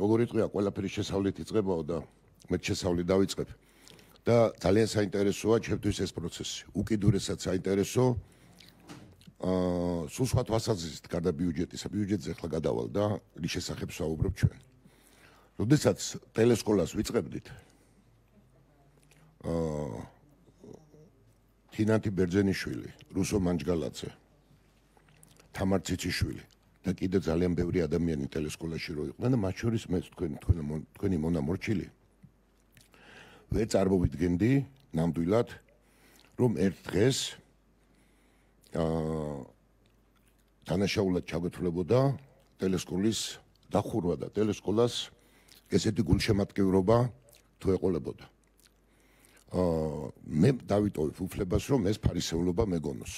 როგორი წვია ყველაფერი შესავლით იწებაო და მე შესავლი დავიწყებ და ძალიან საინტერესოა ჩემთვის ეს პროცესი უკიდურესად საინტერესო აა სულ სხვა თვალსაზრისით გარდა ბიუჯეტისა ბიუჯეტზე ახლა გადავალდა რის შესახებ საუბრობ ჩვენ როდესაც ტელესკოლას ვიწყებდით აა თინათი ბერძენიშვილი რუსო მანჯგალაძე თამარ ციციშვილი და კიდე ძალიან ბევრი ადამიანი ტელესკოლაში რო იყვნენ და მათ შორის მე თქვენ თქვენ თქვენი მონამორჩილი ვერ წარმოვიდგენდი ნამდვილად რომ ერთ დღეს აა დანაშაულად ჩაგეთვლებოდა ტელესკოლის დახურვა და ტელესკოლას ესეთი გულშემატკივრობა თუ ეყოლებოდა აა მე დავიტოვე უფლებას რომ ეს ფარისევლობა მეგონოს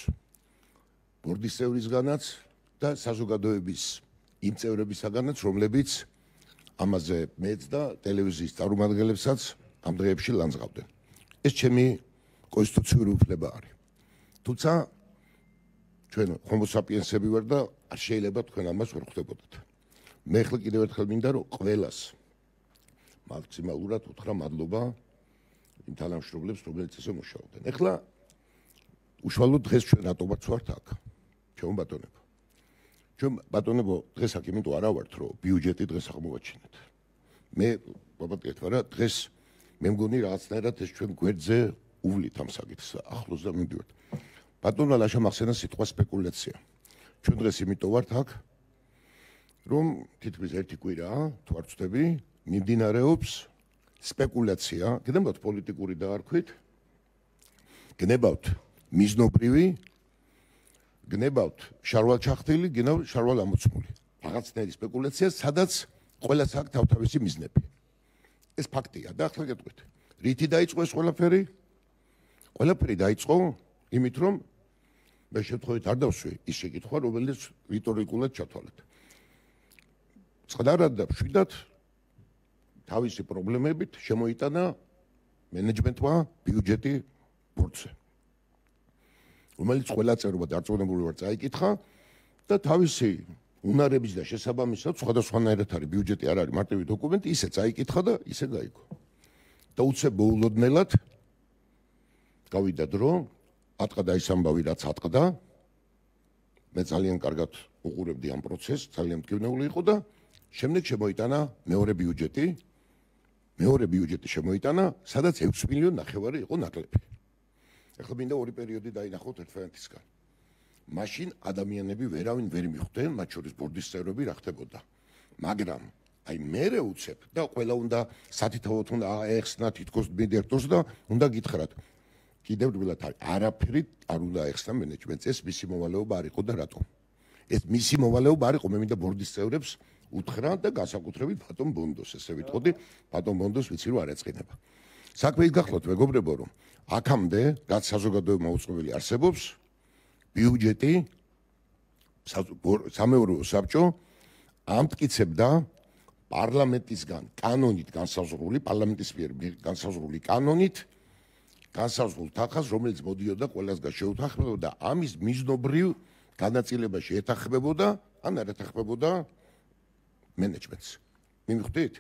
ბორდისევრისგანაც და საზოგადოების იმ წევრებისაგანაც, რომლებიც ამაზე მეც და ტელევიზიის წარმომადგენლებსაც ამ დღეებში ლანძღავდნენ. ეს ჩემი კონსტიტუციური უფლება არის. თუცა ჩვენ ჰომოსაპიენსები ვარ და არ შეიძლება თქვენ ამას ვერ ხვდებოდეთ. მე ხლ კიდევ ერთხელ მინდა რომ ყველას მაქსიმალურად უთხრა მადლობა იმ თანამშრომლებს, რომლებიც ესე მუშაობდნენ. ეხლა უშუალოდ დღეს ჩვენ რატომაც ვართ აქ? ჩვენ ბატონებო. ჩვენ ბატონებო დღეს აქ იმით არა ვართ რომ ბიუჯეტი დღეს აღმოვაჩინეთ მე ვაპატიეთ მაგრამ დღეს მე მგონი რაღაცნაირად ეს ჩვენ გვერდზე უვლით ამ საკითხს ახლოს და მივდივართ ბატონო ლაშა მახსენა სიტყვა სპეკულაცია ჩვენ დღეს იმით ვართ აქ რომ თითქმის ერთი კვირა თუ არ ვწდები მიმდინარეობს სპეკულაცია გდებავთ პოლიტიკური დაარქვით გნებავთ მიზნობრივი გნებავთ შარვალ ჩახთილი, გნებავთ შარვალ ამოცმული. რაღაცნაირი სპეკულაცია, სადაც ყველა საკ თავთავისი მიზნები. ეს ფაქტია და ახლა გეტყვით. რითი დაიწყო ეს ყველაფერი? ყველაფერი დაიწყო იმით, რომ მე შეთხოვით არ დავსვი ის შეკითხვა, რომელიც რიტორიკულად ჩათვალეთ. წყდარად და შვიდათ თავისი პრობლემებით შემოიტანა მენეჯმენტმა ბიუჯეტი ბორცზე. რომელიც ყველა წერობა დარწმუნებული ვარ წაიკითხა და თავისი უნარების და შესაბამისად სხვადასხვანაირად არის ბიუჯეტი არ არის მარტივი დოკუმენტი ისე წაიკითხა და ისე გაიქო და უცე მოულოდნელად გავიდა დრო ატყდა ის ამბავი რაც ატყდა მე ძალიან კარგად უყურებდი ამ პროცესს ძალიან მტკივნეული იყო და შემდეგ შემოიტანა მეორე ბიუჯეტი მეორე ბიუჯეტი შემოიტანა სადაც 6 მილიონი ნახევარი იყო ნაკლები ახლა მინდა ორი პერიოდი დაინახოთ ერთმანეთისგან. მაშინ ადამიანები ვერავინ ვერ მიხვდნენ, მათ შორის ბორდის წევრები რა ხდებოდა. მაგრამ აი მერე უცებ და ყველა უნდა სათითაოთ უნდა ეხსნა თითქოს მენეჯერს და უნდა გითხრათ. კიდევ რბილად არის არაფერი არ უნდა ეხსნა მენეჯმენტს, ეს მისი მოვალეობა არ იყო და რატო? ეს მისი მოვალეობა არ იყო, მე მინდა ბორდის წევრებს უთხრა და გასაკუთრებით ბატონ ბონდოს ესე ვიტყოდი, ბატონ ბონდოს ვიცი რა ეცხინება. საქმე ის გახლავთ მეგობრებო რომ აქამდე რაც საზოგადოებრივი მოწყობილი არსებობს ბიუჯეტი სამეურვეო საბჭო ამტკიცებდა პარლამენტისგან კანონით განსაზღვრული პარლამენტის მიერ განსაზღვრული კანონით განსაზღვრულ თანხას რომელიც მოდიოდა ყველასგან შეუთანხმებოდა ამის მიზნობრივ განაწილებაში ეთანხმებოდა ან არ ეთანხმებოდა მენეჯმენტს მიმხვდით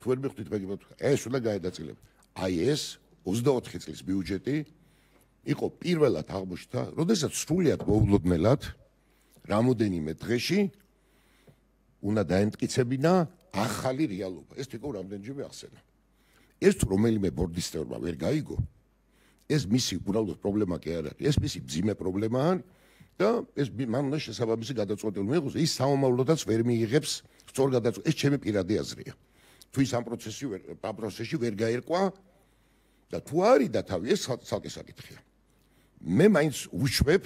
თუ ვერ მიხვდით მაგრამ ეს უნდა გაედაცილებ აი ეს 24 წლის ბიუჯეტი იყო პირველად აღმოჩნდა, როდესაც სრულად მოულოდნელად რამოდენიმე დღეში უნდა დაემტკიცებინა ახალი რეალობა. ეს თვითონ რამდენჯერმე ახსენა. ეს თუ რომელიმე ბორდის წევრმა ვერ გაიგო, ეს მისი უბრალოდ პრობლემა კი არ არის. ეს მისი ძიმე პრობლემაა და ეს მან უნდა შესაძაბისი გადაწყვეტილი მიიღოს. ის სამომავლოდაც ვერ მიიღებს სწორ გადაწყვეტილს. ეს ჩემი პირადი აზრია. თუ ის ამ პროცესში ვერ ამ პროცესში ვერ გაერკვა, და თუ არის და თავი ეს ცალკე საკითხია. მე მაინც უშვებ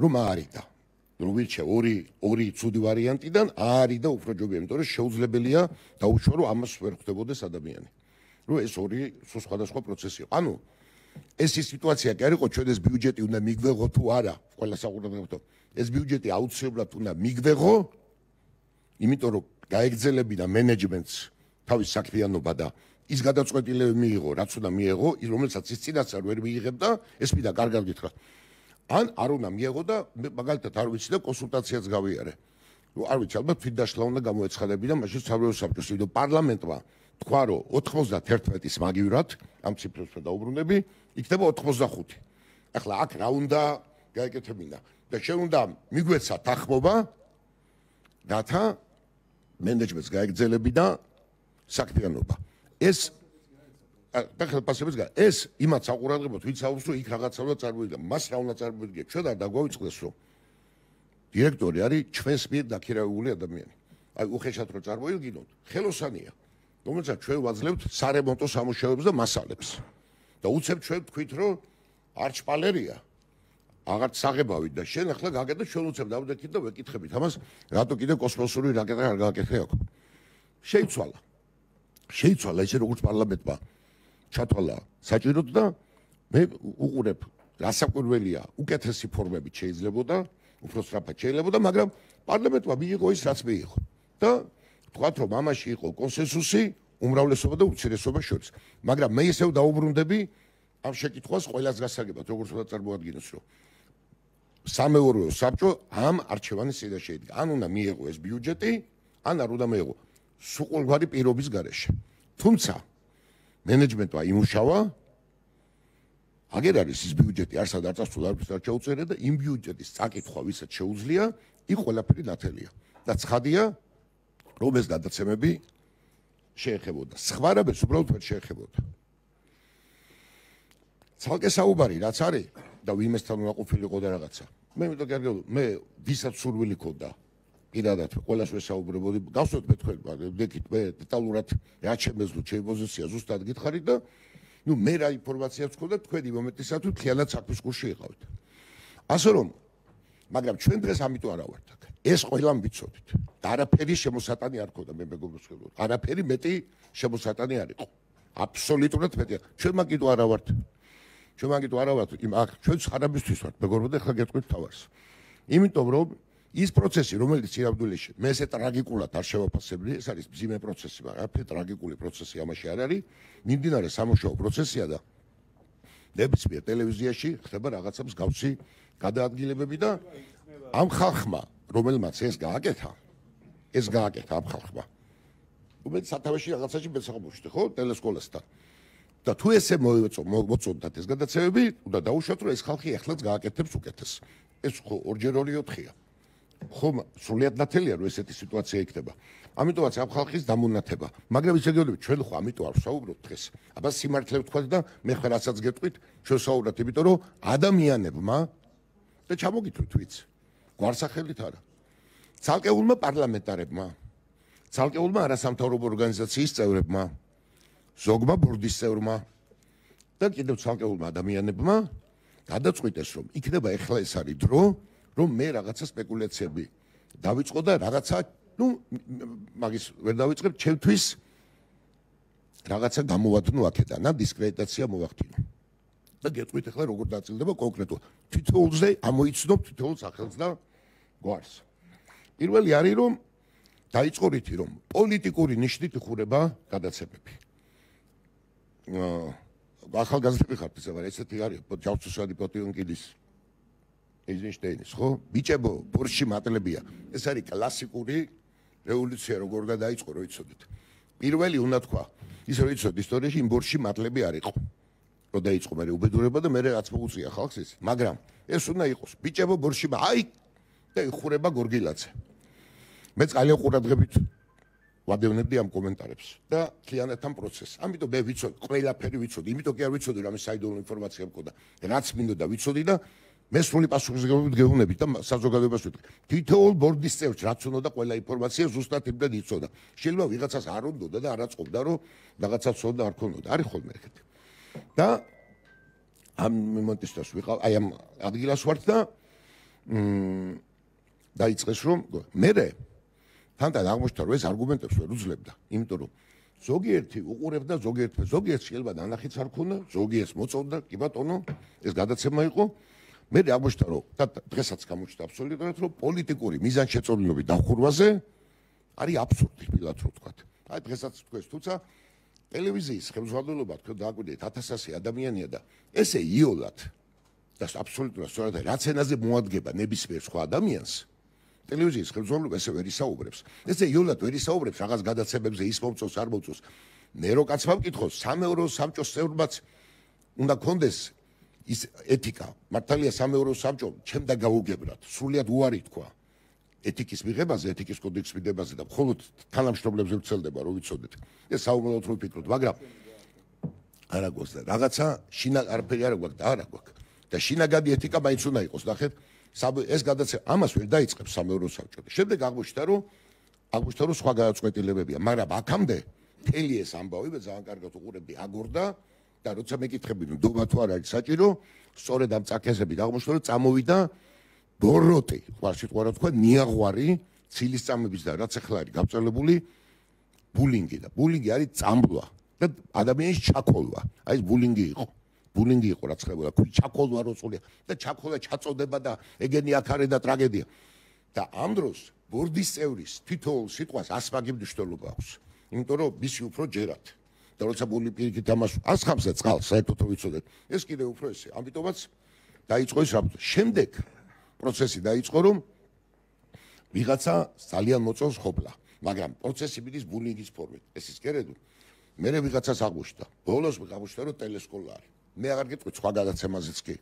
რომ არის და რომ ვირჩე ორი ორი ცივი ვარიანტიდან არის და უფრო ჯობია, იმიტომ რომ შეუძლებელია დაუშვო რომ ამას ვერ ხდებოდეს ადამიანი. რომ ეს ორი სხვა სხვადასხვა პროცესია. ანუ ეს სიტუაცია კი არ იყო ჩვენ ეს ბიუჯეტი უნდა მიგვეღო თუ არა, ყველა საყურადღებო. ეს ბიუჯეტი აუცილებლად უნდა მიგვეღო, იმიტომ რომ გაეგზელები და მენეჯმენტს თავის საქმიანობა და ის გადაწყვეტილებები მიიღო, რაც უნდა მიეღო, რომელსაც ის წინასწარ ვერ მიიღებდა, ეს მინდა კარგად გითხრა. ან არ უნდა მიეღო და მაგალითად არ ვიცი და კონსულტაციაც გავიარე. ნუ არ ვიცი ალბათ თვით დაშლა უნდა გამოეცხადები და მაშინ სამრევო საბჭოს ვიდო პარლამენტმა თქვა რომ 91-ის მაგივრად ამ ციფრებს დაუბრუნები, იქნება 85. ახლა აქ რა უნდა გაეკეთებინა და შენ უნდა მიგვეცა თანხმობა data management-ს გაეგზელები და საქმიანობა. ეს და ხელფასებს გა ეს იმაც აყურადგებოთ ვინც აუსს რომ იქ რაღაცა უნდა წარმოვიდგა მას რა უნდა წარმოვიდგა ჩვენ არ დაგვაიწყდეს რომ დირექტორი არის ჩვენს მიერ დაქირავებული ადამიანი აი უხეშად რომ წარმოიგინოთ ხელოსანია რომელსაც ჩვენ ვაძლევთ სარემონტო სამუშაოებს და მასალებს და უცებ ჩვენ თქვით რომ არჩპალერია აღარც საღებავი და შენ ახლა გააკეთე ჩვენ უცებ დავდექით და ვეკითხებით ამას რატო კიდე კოსმოსური რაკეტა არ გააკეთე აქ შეიცვალა შეიცვალა ისე როგორც პარლამენტმა ჩათვალა საჭიროდ და მე უყურებ რასაკვირველია უკეთესი ფორმებით შეიძლებოდა უფრო სწრაფად შეიძლებოდა მაგრამ პარლამენტმა მიიღო ის რაც მიიღო და თქვათ რომ ამაში იყო კონსენსუსი უმრავლესობა და უცირესობა შორის მაგრამ მე ისევ დაუბრუნდები ამ შეკითხვას ყოველას გასაგებად როგორც უნდა წარმოადგინოს რომ სამეურვეო საბჭო ამ არჩევანის წინაშე იდგა ან უნდა მიიღო ეს ბიუჯეტი ან არ უნდა მიიღო სუყულგარი პირობის გარეშე. თუმცა მენეჯმენტმა იმუშავა აგერ არის ის ბიუჯეტი არ სადარწას თუ არ შეუწერია და იმ ბიუჯეტის საკითხვა ვისაც შეუძლია, ის ყველაფერი ნათელია. და ცხადია, რომ ეს გადაცემები შეეხებოდა. სხვა რაღაც უბრალოდ ვერ შეეხებოდა. ცალკე საუბარი რაც არის და ვიმესთან უნდა ყოფილიყო და რაღაცა. მე მეტო კიდევ მე ვისაც სურვილი ქონდა კიდადათ ყოველას ვესაუბრებოდი გასვეთ მე თქვენ მეკით მე დეტალურად რა შემეძლო ჩემი პოზიცია ზუსტად გითხარი და ну მე რა ინფორმაციაც გქონდა თქვენი მომენტისათვის მთლიანად საქმის გულში იყავით ასე რომ მაგრამ ჩვენ დღეს ამიტომ არა ვართ აქ ეს ყველამ ვიცოდით და არაფერი შემოსატანი არ ქონდა მე მეგობრებს ხელო არაფერი მეტი შემოსატანი არ იყო აბსოლუტურად მეტი ჩვენ მაგ კიდო არა ვართ ჩვენ მაგ კიდო არა ვართ იმ აქ ჩვენ ხარაბისთვის ვართ მეგობრებო და ხა გეტყვით თავს იმიტომ რომ ის პროცესი, რომელიც ირაბდულეში, მე ესე ტრაგიკულად არ შევაფასებდი, ეს არის ძიმე პროცესი, მაგრამ ფე ტრაგიკული პროცესი ამაში არ არის. მიმდინარე სამუშაო პროცესია და ნებისმიერ ტელევიზიაში ხდება რაღაცა მსგავსი გადაადგილებები და ამ ხალხმა, რომელმაც ეს გააკეთა, ეს გააკეთა ამ ხალხმა. უბრალოდ სათავეში რაღაცაში მეცხობუშდი, ხო, ტელესკოლასთან. და თუ ესე მოწოდოთ ეს გადაცევები, უნდა დაუშვათ რომ ეს ხალხი ახლაც გააკეთებს უკეთეს. ეს ხო ორჯერ ორი 4-ია. ხომ სულიად ნათელია რომ ესეთი სიტუაცია იქნება. ამიტომაც ამ ხალხის დამონათება. მაგრამ ისე გეუბნები ჩვენ ხო ამიტომ არ ვსაუბრობ დღეს. აბა სიმართლე ვთქვათ და მე ხერ რასაც გეტყვით, ჩვენ ვსაუბრობთ იმიტომ რომ ადამიანებმა და ჩამოგიტვით ვიც. გვარსახელით არა. ცალკეულმა პარლამენტარებმა, ცალკეულმა არასამთავრობო ორგანიზაციის წევრებმა, ზოგმა ბორდის წევრმა და კიდევ ცალკეულმა ადამიანებმა გადაწყვიტეს რომ იქნება ეხლა ეს არის დრო რომ მე რაღაცა სპეკულაციები დავიწყო და რაღაცა, ну, მაგის ვერ დავიწყებ, ჩემთვის რაღაცა გამოვადნო აქედან, ან დისკრედიტაცია მოვახდინო. და გეტყვით ახლა როგორ დაწილდება კონკრეტულ თითოულზე, ამოიცნო თითოულ სახელს და გვარს. პირველი არის რომ დაიწყორითი რომ პოლიტიკური ნიშნით ხურება გადაცემები. აა ახალგაზრდები ხართ ესე ვარ, ესეთი არის, ჯავშუშვილი პოტიონკილის ეიზენშტეინის, ხო? ბიჭებო, ბურში მატლებია. ეს არის კლასიკური რევოლუცია, როგორ გადაიწყო, რო იცოდით. პირველი უნდა თქვა, ის რო იცოდით ისტორიაში, იმ ბურში მატლები არ იყო. რო დაიწყო მე უბედურება და მე რაც მოუწია ხალხს ის, მაგრამ ეს უნდა იყოს. ბიჭებო, ბურში მა, აი და იხურება გორგილაძე. მე წალე ყურადღებით ვადევნებდი ამ კომენტარებს და კლიანეთთან პროცესს. ამიტომ მე ვიცოდი, ყველაფერი ვიცოდი, იმიტომ კი არ ვიცოდი რა მე საიდუმლო ინფორმაცია მქონდა. რაც მინდოდა ვიცოდი და მე სრული პასუხისგებლობით გეუბნებით და საზოგადოებას ვიტყვი. თითოეულ ბორდის წევრს რაც უნდა და ყველა ინფორმაცია ზუსტად იმდან იწოდა. შეიძლება ვიღაცას არ უნდა და არ აწყობდა რომ რაღაცას უნდა არ ქონოდა. არის ხოლმე ეგეთი. და ამ მომენტისთვის ვიყავ აი ამ ადგილას ვარ და მ დაიწყეს რომ მე თანდათან აღმოჩნდა რომ ეს არგუმენტებს ვერ უძლებდა. იმიტომ რომ ზოგიერთი უყურებდა ზოგიერთს, ზოგიერთს შეიძლება დაнахიც არ ქონდა, ზოგიერთს მოწონდა კი ბატონო, ეს გადაცემა იყო. მე აღმოჩნდა რომ დღესაც გამოჩნდა აბსოლუტურად რომ პოლიტიკური მიზანშეწონილობის დახურვაზე არის აბსურდი ფილად რო თქვა. აი დღესაც თქვენს თუცა ტელევიზიის ხელმძღვანელობა თქვენ დააკვირდით 1000 ადამიანია და ესე იოლად და აბსოლუტურად სწორად რაც ენაზე მოადგება ნებისმიერ სხვა ადამიანს ტელევიზიის ხელმძღვანელობა ესე ვერისაუბრებს. ესე იოლად ვერისაუბრებს რაღაც გადაცემებზე ის მომწოს არ მომწოს. მე რო კაცმა მკითხოს სამეურო სამჭოს წევრმაც უნდა კონდეს ის ეთიკა მართალია სამეურო საბჭო ჩემ და გაუგებრად სრულიად უარი თქვა ეთიკის მიღებაზე ეთიკის კოდექსის მიღებაზე და მხოლოდ თანამშრომლებს ვცელდება რომ ვიცოდეთ ეს საუბრობთ რო ფიქრობთ მაგრამ არა გოსა რაღაცა შინა არაფერი არ გვაქვს და არა გვაქვს და შინაგადი ეთიკა მაინც უნდა იყოს ნახეთ ეს გადაცემა ამას ვერ დაიწყებს სამეურო საბჭო და შემდეგ აღმოჩნდა რომ აღმოჩნდა რომ სხვა გადაწყვეტილებებია მაგრამ აქამდე თელი ეს ამბავი მე ძალიან კარგად უყურებდი აგორდა და როცა მეკითხები ნუ დობა თუ არ არის საჭირო სწორედ ამ წაკესები აღმოჩნდა რომ წამოვიდა ბოროტი ყარში ყარა თქვა ნიაღვარი ცილის წამების და რაც ახლა არის გაწელებული ბულინგი და ბულინგი არის წამბლა და ადამიანის ჩაქოლვა აი ეს ბულინგი იყო ბულინგი იყო რაც ხდება და ჩაქოლვა როწულია და ჩაქოლა ჩაწოდება და ეგენი აქ არის და ტრაგედია და ამ დროს ბორდის წევრის თითოეულ სიტყვას ასპაგი მნიშვნელობა აქვს იმიტომ რომ მისი უფრო ჯერათი და როცა გული პირიქით ამას ასხამს და წყალს საერთოდ ვიცოდეთ ეს კიდე უფრო ესე ამიტომაც დაიწყო ეს რაღაც შემდეგ პროცესი დაიწყო რომ ვიღაცა ძალიან მოწონს ხობლა მაგრამ პროცესი მიდის ბულინგის ფორმით ეს ის გერედო მე ვიღაცას აღმოჩნდა ბოლოს მე გამოჩნდა რომ ტელესკოლა არის მე აღარ გეტყვი სხვა გადაცემაზეც კი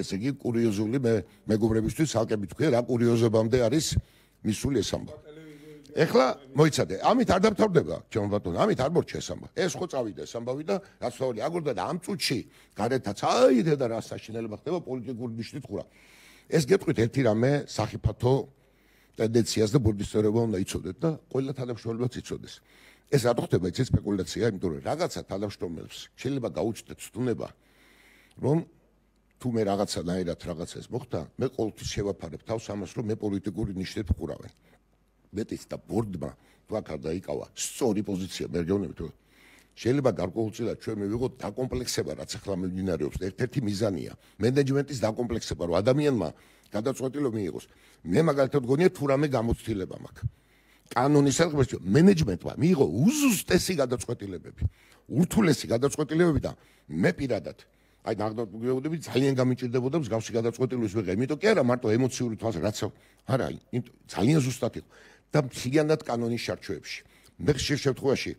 ესე იგი კურიოზული მე მეგობრებისთვის ალკები თქვი რა კურიოზობამდე არის მისული ეს ამბავი ეხლა მოიცადე, ამით არ დამთავრდება ჩემ ბატონო, ამით არ მორჩა ეს ამბავი. ეს ხო წავიდა ეს ამბავი და რაც თქვა, აგორდა და ამ წუთში გადაეთაც აი დედა რასა შეიძლება ხდება პოლიტიკური ნიშნით ხურა. ეს გეტყვით ერთი რამე სახიფათო ტენდენციას და ბურჯისტორებო უნდა იცოდეთ და ყველა თანამშრომლებს იცოდეს. ეს რა თქმა უნდა ეს სპეკულაცია, იმიტომ რომ რაღაცა თანამშრომლებს შეიძლება გაუჩნდეთ ცდუნება რომ თუ მე რაღაცა დაერათ რაღაცას მოხდა, მე ყოველთვის შევაფარებ თავს ამას რომ მე პოლიტიკური ნიშნით ხურავენ. მეტის და ბორდმა თვაქა დაიკავა სწორი პოზიცია მერგეონებით შეიძლება გარკვეულწილად ჩვენ მივიღოთ დაკომპლექსება რაც ახლა მიმდინარეობს ერთ-ერთი მიზანია მენეჯმენტის დაკომპლექსება რომ ადამიანმა გადაწყვეტილო მიიღოს მე მაგალითად გონია თურმე გამოცდილება მაქვს კანონის საფუძველზე მენეჯმენტმა მიიღო უზუსტესი გადაწყვეტილებები ურთულესი გადაწყვეტილებები და მე პირადად აი ნაღდობები ძალიან გამიჭირდებოდა მსგავსი გადაწყვეტილების ვიღე იმიტომ კი არა მარტო ემოციური თვალს რაც არა ძალიან ზუსტად იყო და მთლიანად კანონის შარჩევებში. მე ხშირ შემთხვევაში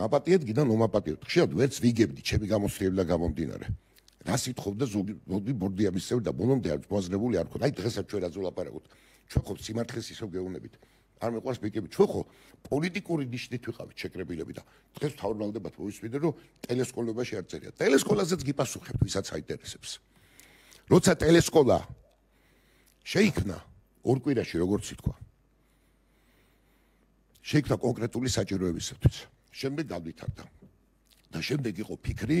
მაპატიეთ კიდან უმაპატიეთ. ხშირად ვერც ვიგებდი ჩემი გამოცდილება გამომდინარე. რა სიტყობდა ზოგი ბოდი ბორდი ამისევ და ბოლომდე არ მოაზრებული არ ხო. აი დღესაც ჩვენ რა ზულაპარაკოთ. ჩვენ ხო სიმართლეს ისევ გეუბნებით. არ მეყვარს ვიგები. ჩვენ ხო პოლიტიკური ნიშნით ვიყავით შეკრებილები და დღეს თავმოალდებათ მოვისმინე რომ ტელესკოლებაში არ წერია. ტელესკოლაზეც გიპასუხებთ ვისაც აინტერესებს. როცა ტელესკოლა შეიქმნა ორ კვირაში როგორც ითქვა შეიქმნა კონკრეტული საჭიროებისთვის. შემდეგ გავითარდა. და შემდეგ იყო ფიქრი,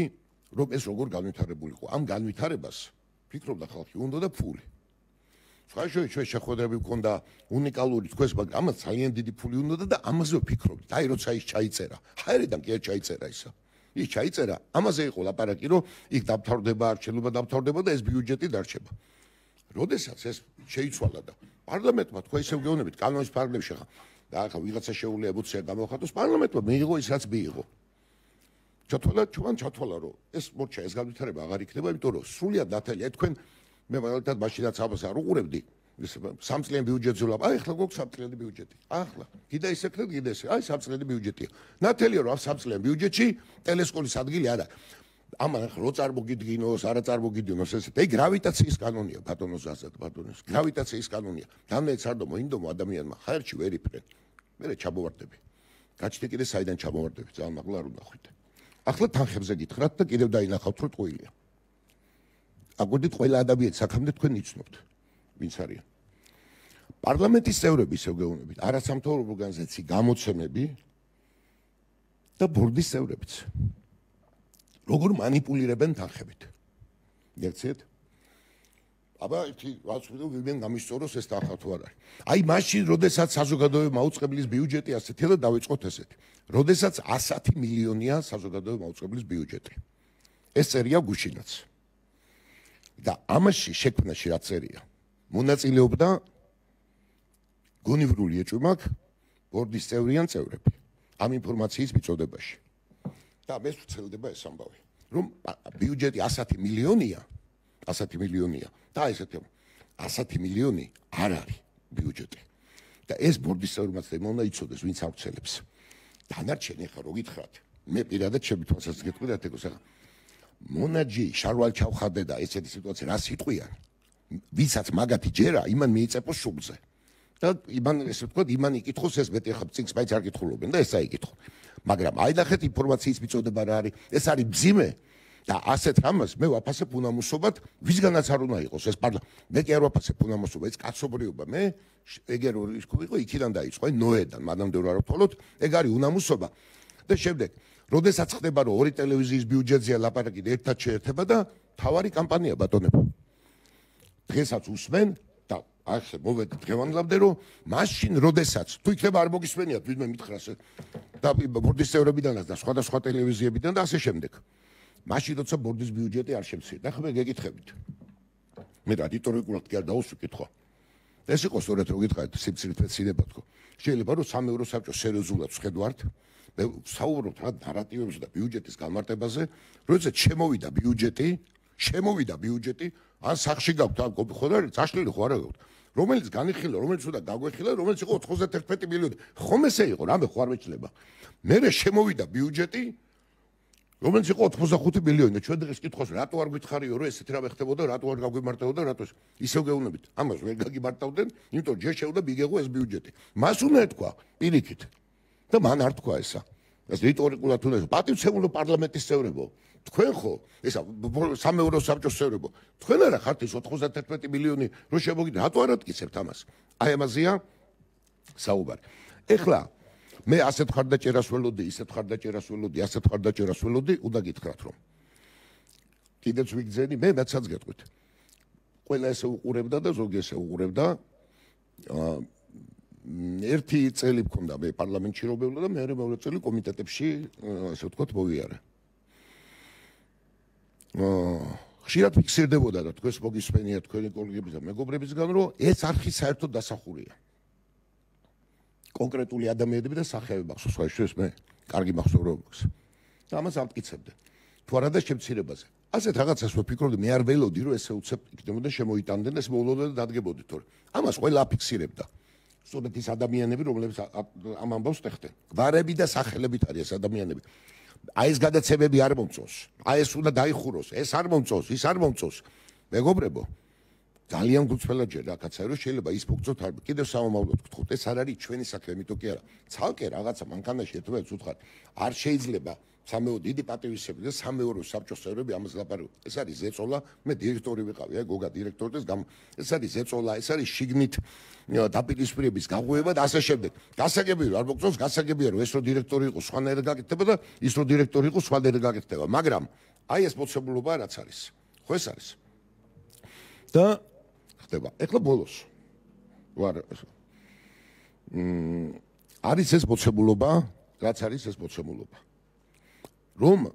რომ ეს როგორ განვითარებულიყო. ამ განვითარებას ფიქრობდა ხალხი, უნდა და ფული. სხვა შეიძლება შეხვედრები მქონდა უნიკალური თქოს, მაგრამ ამას ძალიან დიდი ფული უნდა და ამაზე ვფიქრობდი. აი როცა ის ჩაიწერა, ჰაერიდან კი არ ჩაიწერა ისა. ის ჩაიწერა, ამაზე იყო ლაპარაკი, რომ იქ დაფთორდება არჩევნობა, დაფთორდება და ეს ბიუჯეტი დარჩება. როდესაც ეს შეიცვალა და პარლამენტმა თქვა ისევ გეუბნებით კანონის ფარგლებში ხარ და ახლა ვიღაცა შეუძლია ემოცია გამოხატოს პარლამენტმა მიიღო ის რაც მიიღო ჩათვალა ჩვენ ჩათვალა რომ ეს მორჩა ეს განვითარება აღარ იქნება იმიტომ რომ სრულად ნათელია თქვენ მე მაგალითად მაშინაც ამას არ უყურებდი სამწლიან ბიუჯეტს ვლაპ აი ახლა გვაქვს სამწლიანი ბიუჯეტი ახლა კიდე ისე ქნებ კიდე ესე აი სამწლიანი ბიუჯეტია ნათელია რომ სამწლიან ბიუჯეტში ტელესკოპის ადგილი არა ამან რო წარმოგიდგინოს, არა წარმოგიდგინოს, ეს ეგ გრავიტაციის კანონია, ბატონოს გასაც, ბატონოს. გრავიტაციის კანონია. დამეც არ დომო ინდომო ადამიანმა ხარჩი ვერიფრე. მე ჩაბოვარდები. გაჩნდა კიდე საიდან ჩაბოვარდები, ძალმაღლა არ უნახვით. ახლა თანხებზე გითხრათ და კიდევ დაინახავთ რო ტყუილია. აგოდით ყველა ადამიანს საქმემდე თქვენ იცნობთ, ვინც არის. პარლამენტის წევრები შეგეუნებით, არასამთავრობო ორგანიზაციი გამოცემები და ბორდის წევრებიც. როგორ манипуლირებენ თანხებით. გეცეთ? აბა ერთი ვაცხვიდო ვიმენ გამისწოროს ეს თანხა თუ არ არის. აი მაშინ, როდესაც საზოგადოება მაუწყებლის ბიუჯეტი ასეთია და დაიწყოთ ესეთ. როდესაც 110 მილიონია საზოგადოება მაუწყებლის ბიუჯეტი. ეს წერია გუშინაც. და ამაში შექმნაში რა წერია? მონაწილეობდა გონივრული ეჭვმაკ ბორდის წევრიან წევრები ამ ინფორმაციის მიწოდებაში. და ამას ვწელდება ეს ამბავი რომ ბიუჯეტი 110 მილიონია 110 მილიონია და ესეთო 110 მილიონი არ არის ბიუჯეტი და ეს ბორდის წევრმაც და მონა იცოდეს ვინც აღწელებს დანარჩენი ხა რო გითხრათ მე პირადად ჩემი თვალსაც გეტყვი და თქოს ახლა მონაჯი შარვალ ჩავხადე და ესეთი სიტუაცია რა სიტყვია ვისაც მაგათი ჯერა იმან მიეწეპოს შუბზე და იმან ესე ვთქვა, იმან იკითხოს ეს მეტი ხა წინ სპაიც არ კითხულობენ და ესაა იკითხო. მაგრამ აი ნახეთ ინფორმაციის მიწოდება რა არის. ეს არის ძიმე და ასეთ ამას მე ვაფასებ უნამუსობად, ვისგანაც არ უნდა იყოს ეს პარლა. მე კი არ ვაფასებ უნამუსობა, ეს კაცობრიობა მე ეგერ ორი ის ყიყო იქიდან დაიწყო, აი ნოედან, მადამ დე როაროფოლოთ, ეგ არის უნამუსობა. და შემდეგ, როდესაც ხდება რომ ორი ტელევიზიის ბიუჯეტზეა ლაპარაკი ერთად შეერთება და თავარი კამპანია ბატონებო. დღესაც უსმენ ასე მოვედი დღევანდლამდე რომ მაშინ როდესაც თუ იქნება არ მოგისმენიათ ვიდმე მითხრას და ბორდის წევრებიდანაც და სხვადასხვა ტელევიზიებიდან და ასე შემდეგ მაშინ როცა ბორდის ბიუჯეტი არ შემცირდა და ხმე გეკითხებით მე და რიტორიკულად კი არ დაუსვიკითხო ეს იყო სწორედ რო გითხარით სიმცირით მეცინება თქო შეიძლება რომ სამეურო საბჭო სერიოზულად შეხედვართ მე საუბრობთ რა ნარატივებზე და ბიუჯეტის გამარტებაზე როდესაც შემოვიდა ბიუჯეტი შემოვიდა ბიუჯეტი ან სახში გაქვთ ან გობი ხო და რაღაც აღშლილი ხო არა გაქვთ რომელიც განიხილა, რომელიც უნდა დაგვეხილა, რომელიც იყო 91 მილიონი. ხომ ესე იყო, რამე ხوار მეჩლება. მერე შემოვიდა ბიუჯეტი რომელიც იყო 85 მილიონი და ჩვენ დღეს კითხავს რატო არ გითხარიო რომ ესეთ რამე ხდებოდა რატო არ გაგვიმართავდა რატო ისევ გეუბნებით ამას ვერ გაგიმართავდნენ იმიტომ ჯერ შეუდა მიგეღო ეს ბიუჯეტი მას უნდა ეთქვა პირიქით და მან არ თქვა ესა ეს რიტორიკულად უნდა ეს პატივცემულო პარლამენტის წევრებო თქვენ ხო ესა სამეურნეო საბჭოს წევრებო თქვენ არა ხართ ეს 91 მილიონი რო შემოგიდა რატო არ ატკისებთ ამას აი ამაზია საუბარი ეხლა მე ასეთ ხარდაჭერას ველოდი ისეთ ხარდაჭერას ველოდი ასეთ ხარდაჭერას ველოდი უნდა გითხრათ რომ კიდეც ვიგზენი მე მეც საც გეტყვით ყველა ესე უყურებდა და ზოგი ესე უყურებდა აა ერთი წელი მქონდა მე პარლამენტში რობევლა და მეორე მეორე წელი კომიტეტებში ასე ვთქვათ მოვიარე. ხშირად ფიქსირდებოდა და თქვენს მოგისმენია თქვენი კოლეგები და მეგობრებისგან რომ ეს არქი საერთოდ დასახურია კონკრეტული ადამიანები და სახეები მაქვს სხვა შეს მე კარგი მახსოვრება მაქვს და ამას ამტკიცებდა თუ არა და შემცირებაზე ასეთ რაღაცას ვფიქრობდი მე არ ველოდი რომ ესე უცებ იქნებოდა შემოიტანდნენ ეს მოულოდნელად დადგებოდი თორემ ამას ყველა ფიქსირებდა სწორედ ის ადამიანები რომლებსაც ამ ამბავს ხდებდნენ გვარები და სახელებით არის ეს ადამიანები აი ეს გადაცემები არ მომწოს. აი ეს უნდა დაიხუროს. ეს არ მომწოს, ის არ მომწოს. მეგობრებო, ძალიან გულწრფელა ჯერა, კაცო, შეიძლება ის მოგწოთ არ კიდევ სამომავლოდ გთხოვთ. ეს არ არის ჩვენი საქმე, მე თუ კი არა. ცალკე რაღაცა მანქანაში ერთობაც უთხარ. არ შეიძლება სამეო დიდი პატივისები და სამეორო საბჭოს წევრები ამას ლაპარაკობენ. ეს არის ზეწოლა, მე დირექტორი ვიყავი, აი გოგა დირექტორი და ეს გამ ეს არის ზეწოლა, ეს არის შიგნით დაპირისპირების გაღვევა და ასე შემდეგ. გასაგებია რომ არ მოგწონს, გასაგებია რომ ეს რო დირექტორი იყოს, სხვანაირად გაკეთდება და ის რო დირექტორი იყოს, სხვანაირად გაკეთდება, მაგრამ აი ეს მოწმობულობა რაც არის. ხო ეს არის. და ხდება. ეხლა ბოლოს ვარ მ არის ეს მოწმობულობა, რაც არის ეს მოწმობულობა. რომ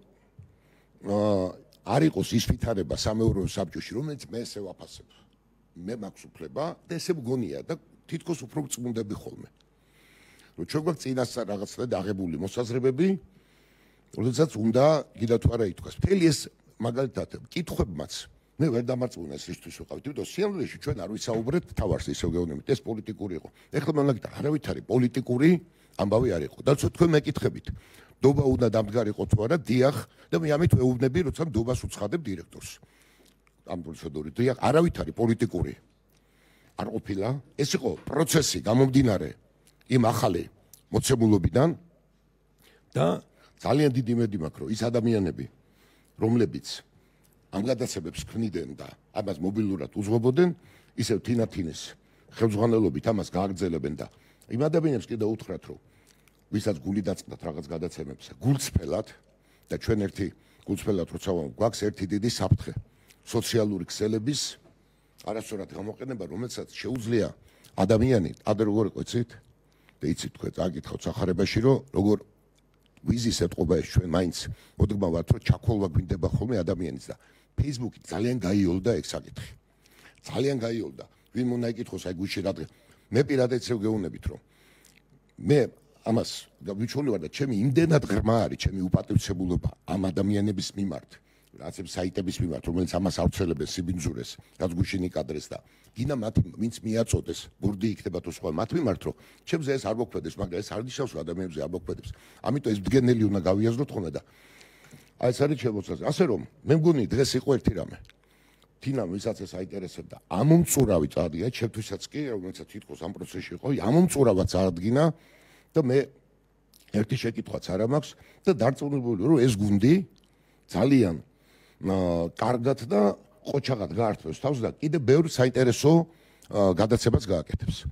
არ იყოს ის ფითარება სამეურნეო საბჭოში, რომელიც მე ესე ვაფასებ. მე მაქვს უფლება და ესე მგონია და თითქოს უფრო წმუნდები ხოლმე. რომ ჩვენ გვაქვს წინასწარ რაღაცა დაღებული მოსაზრებები, რომელსაც უნდა კიდევ თუ არა ითქვას. მთელი ეს მაგალითად კითხებმაც მე ვერ დამარწმუნა ეს ისთვის ვიყავით, იმიტომ სიამბლეში ჩვენ არ ვისაუბრეთ თავარს ისო გეოგნებით, ეს პოლიტიკური იყო. ეხლა მაგალითად არავითარი პოლიტიკური ამბავი არ იყო. და თქვენ მეკითხებით, დობა უნდა დამდგარიყო თუ არა დიახ და მე ამით ვეუბნები როცა დობას უცხადებ დირექტორს ამ პროცედურით დიახ არავით არის პოლიტიკური არ ყოფილა ეს იყო პროცესი გამომდინარე იმ ახალი მოცემულობიდან და ძალიან დიდი მედი მაქვს რომ ის ადამიანები რომლებიც ამ გადაცემებს ქნიდნენ და ამას მობილურად უძღვებოდნენ ისევ თინათინეს ხელმძღვანელობით ამას გააგრძელებენ და იმ ადამიანებს კიდე უთხრათ რომ ვისაც გული დაწყდათ რაღაც გადაცემებზე გულწრფელად და ჩვენ ერთი გულწრფელად როცა გვაქვს ერთი დიდი საფრთხე სოციალური ქსელების არასორად გამოყენება რომელსაც შეუძლია ადამიანი ადრე როგორ იყოცით და იცი თქვე წაკითხოთ сахарებაში რომ როგორ ვიზის ეთყობა ეს ჩვენ მაინც მოდგმავართ რომ ჩაქოლვა გვინდება ხოლმე ადამიანის და ფეისბუქი ძალიან გაიოლდა ეგ საკითხი ძალიან გაიოლდა ვინ უნდა იკითხოს აი გუშინ რადგან მე პირადად ეცევ გეუბნებით რომ მე ამას და ვიჩვენებ რა ჩემი იმდენად ღრმა არის ჩემი უპატრიცებულობა ამ ადამიანების მიმართ რაცებ საიტების მიმართ რომელიც ამას ავრცელებენ სიბინძურეს რაც გუშინი კადრეს და დინა მათ ვინც მიაწოდეს ბურდი იქნება თუ სხვა მათ მიმართ რომ ჩემზე ეს არ მოქმედებს მაგრამ ეს არ ნიშნავს ადამიანებზე არ მოქმედებს ამიტომ ეს მდგენელი უნდა გავიაზროთ ხოლმე და აი ეს არის შემოწმება ასე რომ მე მგონი დღეს იყო ერთი რამე თინა ვისაც ეს აინტერესებდა ამომწურავი წადია ჩემთვისაც კი რომელიცა თითქოს ამ პროცესში იყო ამომწურავაც არ დგინა და მე ერთი შეკითხვაც არა მაქვს და დარწმუნებული რომ ეს გუნდი ძალიან კარგად და ყოჩაღად გაართვეს თავს და კიდე ბევრი საინტერესო გადაცემას გააკეთებს